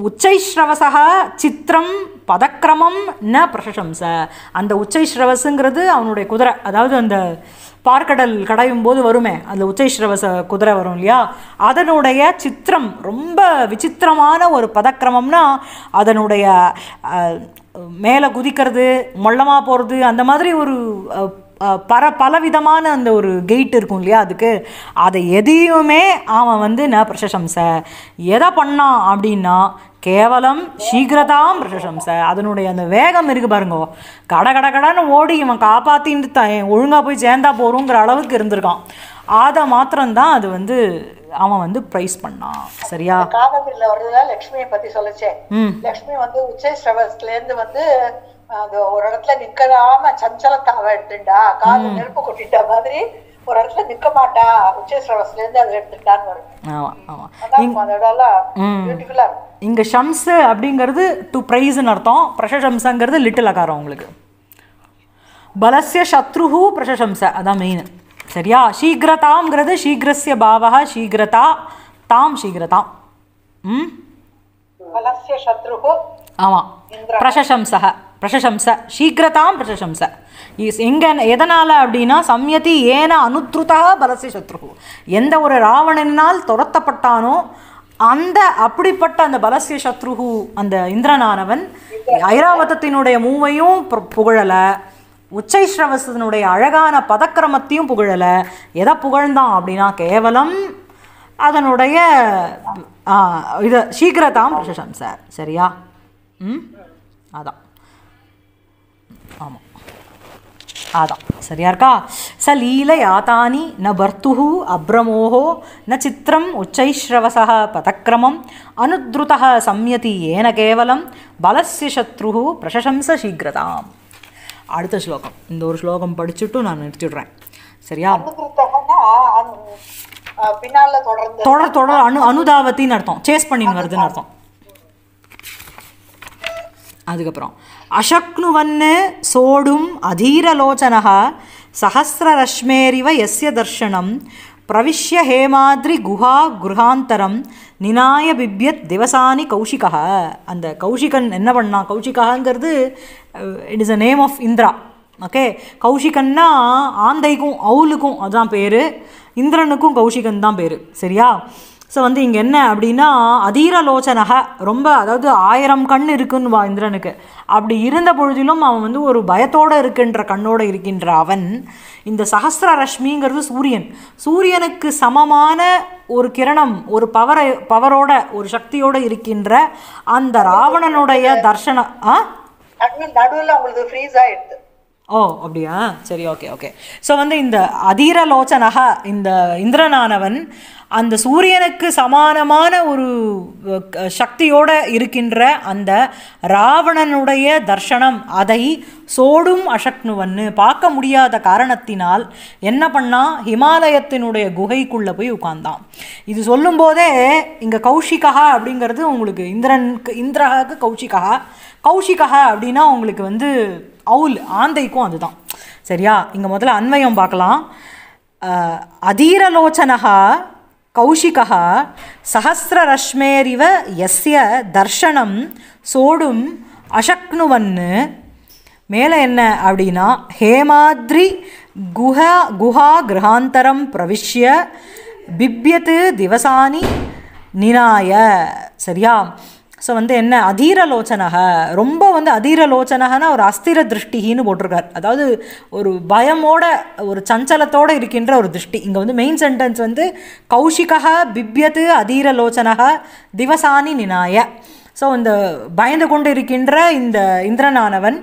S1: உச்சைஸ்ரவசா சித்திரம் பதக்கிரமம் ந பிரசம்ச அந்த உச்சைஸ்ரவசுங்கிறது அவனுடைய குதிரை அதாவது அந்த பார்க்கடல் கடையும் போது வருமே அந்த உச்சைஸ்ரவச குதிரை வரும் இல்லையா அதனுடைய சித்திரம் ரொம்ப விசித்திரமான ஒரு பதக்கிரமம்னா அதனுடைய மேலே குதிக்கிறது மொள்ளமாக போகிறது அந்த மாதிரி ஒரு பர பலவிதமான அந்த ஒரு கெயிட் இருக்கும் இல்லையா அதுக்கு அதை எதையுமே அவன் வந்து ந பிரசசம்ச எதை பண்ணான் அப்படின்னா கேவலம் சீக்கிரதாம் பிரசசம்ச அதனுடைய அந்த வேகம் இருக்குது பாருங்கோ கட கட கடன்னு ஓடி இவன் காப்பாற்றின்னு தான் ஒழுங்காக போய் சேர்ந்தா போகிறோங்கிற அளவுக்கு இருந்திருக்கான் அதை மாத்திரம்தான் அது வந்து அவன் வந்து பிரைஸ் பண்ணான் சரியா
S2: காதல் வருதுல லக்ஷ்மியை பத்தி சொல்லிச்சேன் லக்ஷ்மி வந்து உச்சை ஸ்ரவஸ்ல இருந்து வந்து அந்த ஒரு இடத்துல நிக்கலாம சஞ்சலத்தை எடுத்துட்டா காது நெருப்பு கொட்டிட்ட மாதிரி ஒரு இடத்துல நிக்க மாட்டா உச்சேஸ்வரவசத்துல இருந்து அதை எடுத்துட்டான்னு வரும்
S1: இங்க ஷம்ஸ் அப்படிங்கிறது டு பிரைஸ்ன்னு அர்த்தம் பிரஷம்சங்கிறது லிட்டில் அகாரம் உங்களுக்கு பலசிய சத்ருஹு பிரஷம்ச அதான் மெயின் சரியா சீக்கிரதாங்கிறது சீக்கிரஸ்ய பாவா சீக்கிரதா தாம் சீக்கிரதாம் ம்
S2: பலசிய சத்ருஹு
S1: ஆமாம் பிரஷம்சக பிரசசம்ச சீக்கிரதாம் பிரசசம்ச எங்கே எதனால் அப்படின்னா சம்யதி ஏன அனுத்ருதா பலசி சத்ருகு எந்த ஒரு ராவணனால் துரத்தப்பட்டானோ அந்த அப்படிப்பட்ட அந்த பலசிய சத்ருகு அந்த இந்திரனானவன் ஐராவதத்தினுடைய மூவையும் புகழலை உச்சை அழகான பதக்கிரமத்தையும் புகழலை எதை புகழ்ந்தான் அப்படின்னா கேவலம் அதனுடைய இதை சீக்கிரதாம் பிரசம்சார் சரியா ம் அதான் ஆதான் சரியா இருக்கா ச லீல யாத்தானி ந பர்த்துஹு அப்ரமோகோ ந சித்திரம் உச்சைஸ்ரவசா பதக்கிரமம் அனுத்ருதா சம்யதி ஏன கேவலம் பலஸ்ய சத்ரு பிரசசம்ச சீக்கிரதாம் அடுத்த ஸ்லோகம் இந்த ஒரு ஸ்லோகம் படிச்சுட்டும் நான் நிறுத்திடுறேன் சரியா தொடர் தொடர் அனு அனுதாபத்தின்னு அர்த்தம் சேஸ் பண்ணின்னு வருதுன்னு அர்த்தம் அதுக்கப்புறம் அசக்னுவன் சோடும் அதீரலோச்சனா சஹசிரரஷ்மேரிவ எஸ்ய தர்ஷனம் பிரவிஷ்ய ஹேமாத்ரி குஹா குருகாந்தரம் நினாய பிப்யத் திவசானி கௌஷிகா அந்த கௌஷிகன் என்ன பண்ணா கௌஷிகாங்கிறது it is a name of Indra okay கௌஷிகன்னா ஆந்தைக்கும் அவுலுக்கும் அதுதான் பேர் இந்திரனுக்கும் கௌஷிகன் தான் பேர் சரியா ஸோ வந்து இங்கே என்ன அப்படின்னா அதீரலோச்சனக ரொம்ப அதாவது ஆயிரம் கண் இருக்குன்னு வா இந்திரனுக்கு அப்படி இருந்த பொழுதிலும் அவன் வந்து ஒரு பயத்தோடு இருக்கின்ற கண்ணோடு இருக்கின்ற அவன் இந்த சஹசிர ரஷ்மிங்கிறது சூரியன் சூரியனுக்கு சமமான ஒரு கிரணம் ஒரு பவரை பவரோட ஒரு சக்தியோடு இருக்கின்ற அந்த ராவணனுடைய தர்ஷனம் ஆ நடுவில் ஃப்ரீஸ் ஆகிடுது ஓ அப்படியா சரி ஓகே ஓகே ஸோ வந்து இந்த அதீரலோச்சனக இந்த இந்திரனானவன் அந்த சூரியனுக்கு சமானமான ஒரு சக்தியோடு இருக்கின்ற அந்த ராவணனுடைய தர்ஷனம் அதை சோடும் அசக்னுவன்னு பார்க்க முடியாத காரணத்தினால் என்ன பண்ணால் ஹிமாலயத்தினுடைய குகைக்குள்ளே போய் உட்கார்ந்தான் இது சொல்லும்போதே இங்கே கௌஷிகா அப்படிங்கிறது உங்களுக்கு இந்திரனுக்கு இந்திராவுக்கு கௌஷிகா கௌஷிகா அப்படின்னா உங்களுக்கு வந்து அவுல் ஆந்தைக்கும் அதுதான் சரியா இங்கே முதல்ல அன்வயம் பார்க்கலாம் அதீரலோச்சனகா கௌஷிகா சஹசிரரஷ்மேரிவ எஸ்ய தர்ஷனம் சோடும் அசக்னுவன்னு மேலே என்ன அப்படின்னா ஹேமாத்ரி குஹா குஹா கிரகாந்தரம் பிரவிஷ்ய பிப்யத்து திவசானி நினாய சரியா ஸோ வந்து என்ன அதீரலோச்சனக ரொம்ப வந்து அதீரலோச்சனகனா ஒரு அஸ்திர திருஷ்டிகின்னு போட்டிருக்கார் அதாவது ஒரு பயமோட ஒரு சஞ்சலத்தோடு இருக்கின்ற ஒரு திருஷ்டி இங்கே வந்து மெயின் சென்டென்ஸ் வந்து கௌஷிகா பிப்யத்து அதீரலோச்சனக திவசானி நினாய ஸோ இந்த பயந்து கொண்டு இருக்கின்ற இந்த இந்திரனானவன்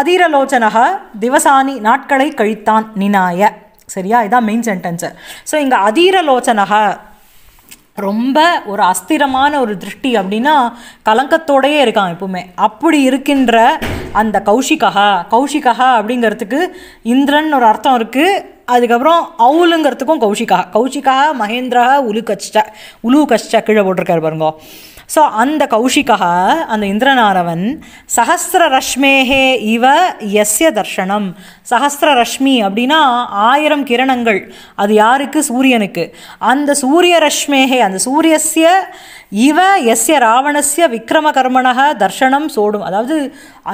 S1: அதீரலோச்சனக திவசானி நாட்களை கழித்தான் நினாய சரியா இதான் மெயின் சென்டென்ஸு ஸோ இங்கே அதீரலோச்சனக ரொம்ப ஒரு அஸ்திரமான ஒரு திருஷ்டி அப்படின்னா கலங்கத்தோடையே இருக்கான் எப்பவுமே அப்படி இருக்கின்ற அந்த கௌஷிகா கௌஷிகா அப்படிங்கிறதுக்கு இந்திரன் ஒரு அர்த்தம் இருக்குது அதுக்கப்புறம் அவுலுங்கிறதுக்கும் கௌஷிகா கௌஷிகா மகேந்திரா உலு கஷ்ட உலு கஷ்ட கீழே போட்டிருக்காரு பாருங்க ஸோ அந்த கௌஷிகா அந்த இந்திரநாரவன் சஹசிர ரஷ்மேகே இவ எஸ்ய தர்ஷனம் சஹசிர ரஷ்மி அப்படின்னா ஆயிரம் கிரணங்கள் அது யாருக்கு சூரியனுக்கு அந்த சூரிய ரஷ்மேகே அந்த சூரியஸ்ய இவ எஸ்ய ராவணஸ்ய விக்ரமகர்மனக தர்ஷனம் சோடும் அதாவது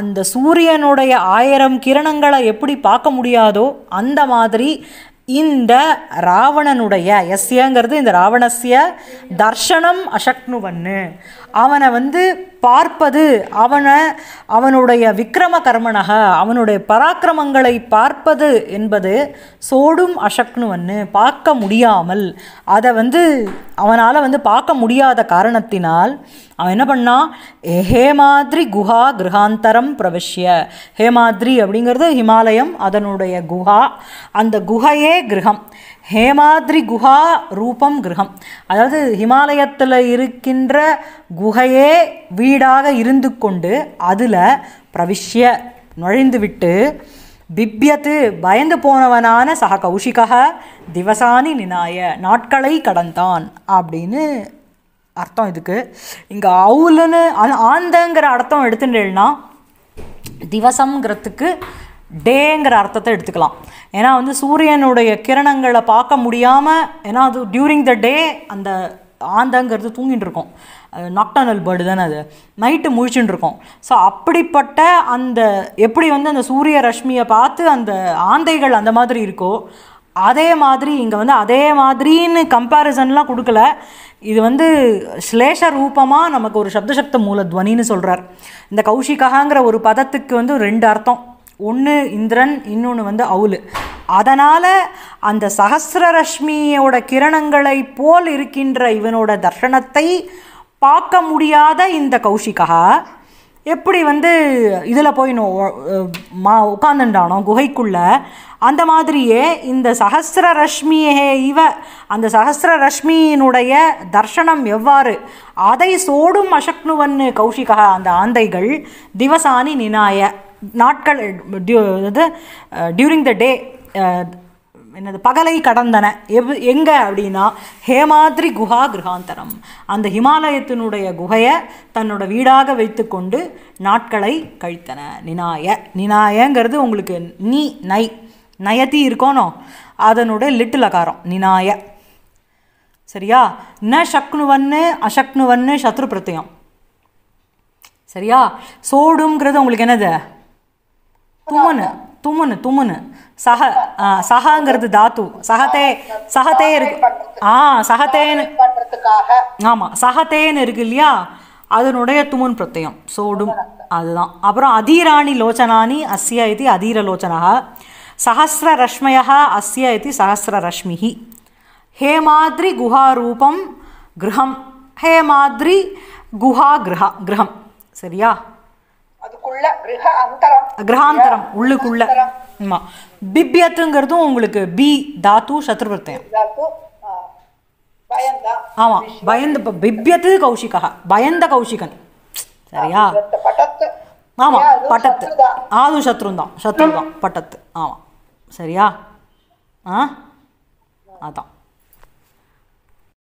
S1: அந்த சூரியனுடைய ஆயிரம் கிரணங்களை எப்படி பார்க்க முடியாதோ அந்த மாதிரி இந்த ராவணனுடைய எஸ்யங்கிறது இந்த ராவணஸ்ய தர்ஷனம் அசக்னுவன்னு அவனை வந்து பார்ப்பது அவனை அவனுடைய விக்ரம கர்மனக அவனுடைய பராக்கிரமங்களை பார்ப்பது என்பது சோடும் அசக்னு வந்து பார்க்க முடியாமல் அதை வந்து அவனால் வந்து பார்க்க முடியாத காரணத்தினால் அவன் என்ன பண்ணான் ஹேமாதிரி குஹா கிரகாந்தரம் பிரவஷ்ய ஹேமாத்ரி அப்படிங்கிறது ஹிமாலயம் அதனுடைய குஹா அந்த குஹையே கிரகம் ஹேமாத்ரி குஹா ரூபம் கிரகம் அதாவது ஹிமாலயத்தில் இருக்கின்ற குகையே வீடாக இருந்து கொண்டு அதில் பிரவிஷ்ய நுழைந்துவிட்டு பிப்யத்து பயந்து போனவனான சக கௌஷிகா திவசானி நினாய நாட்களை கடந்தான் அப்படின்னு அர்த்தம் இதுக்கு இங்கே அவுலுன்னு ஆந்தங்கிற அர்த்தம் எடுத்துட்டேன்னா திவசங்கிறதுக்கு டேங்கிற அர்த்தத்தை எடுத்துக்கலாம் ஏன்னா வந்து சூரியனுடைய கிரணங்களை பார்க்க முடியாமல் ஏன்னா அது டியூரிங் த டே அந்த ஆந்தங்கிறது தூங்கிட்டு இருக்கோம் நாக்டானல் பேர்டு தானே அது நைட்டு முழிச்சுட்டு இருக்கோம் ஸோ அப்படிப்பட்ட அந்த எப்படி வந்து அந்த சூரிய ரஷ்மியை பார்த்து அந்த ஆந்தைகள் அந்த மாதிரி இருக்கோ அதே மாதிரி இங்கே வந்து அதே மாதிரின்னு கம்பேரிசன்லாம் கொடுக்கல இது வந்து ஸ்லேஷ ரூபமாக நமக்கு ஒரு சப்தசப்த மூல துவனின்னு சொல்கிறார் இந்த கௌஷிகாங்கிற ஒரு பதத்துக்கு வந்து ரெண்டு அர்த்தம் ஒன்று இந்திரன் இன்னொன்று வந்து அவுல் அதனால் அந்த சகசிரரஷ்மியோட கிரணங்களை போல் இருக்கின்ற இவனோட தர்ஷனத்தை பார்க்க முடியாத இந்த கௌஷிகா எப்படி வந்து இதில் போய் மா உட்காந்துட்டானோ குகைக்குள்ளே அந்த மாதிரியே இந்த சகசிர ரஷ்மியே இவ அந்த சகசிர ரஷ்மியினுடைய தர்ஷனம் எவ்வாறு அதை சோடும் அசக்னுவன் கௌஷிகா அந்த ஆந்தைகள் திவசானி நினாய நாட்கள் இது டியூரிங் த டே என்னது பகலை கடந்தன எவ் எங்கே அப்படின்னா ஹேமாத்ரி குஹா கிரகாந்தரம் அந்த ஹிமாலயத்தினுடைய குகையை தன்னோட வீடாக வைத்துக்கொண்டு நாட்களை கழித்தன நினாய நினாயங்கிறது உங்களுக்கு நீ நை நயத்தி இருக்கணும் அதனுடைய லிட்டில் அகாரம் நினாய சரியா ந சக்னுவன்னு அசக்னுவன்னு சத்ரு பிரத்தியம் சரியா சோடுங்கிறது உங்களுக்கு என்னது துமனு துமனு துமனு சஹ சஹாங்கிறது தாத்து சஹதே சஹதே இருக்கு ஆ சஹத்தேன்னு ஆமா சஹத்தேன்னு இருக்கு இல்லையா அதனுடைய துமன் பிரத்தயம் சோடும் அதுதான் அப்புறம் அதீராணி லோச்சனானி அஸ்ய இது அதீர லோச்சனா சஹசிர ரஷ்மயா அஸ்ய இது சஹசிர ஹே மாதிரி குஹா ரூபம் கிரகம் ஹே மாதிரி குஹா கிரஹா கிரகம் சரியா கிரகாந்தரம் உள்ளுக்குள்ள ஆமா பிப்யத்துங்கிறதும் உங்களுக்கு பி தாத்து சத்ருவர்த்தயம் ஆமா பயந்த பிப்யத்து கௌஷிகா பயந்த கௌஷிகன் சரியா ஆமா பட்டத்து ஆது சத்ருந்தான் சத்ருந்தான் பட்டத்து ஆமா சரியா ஆ அதான்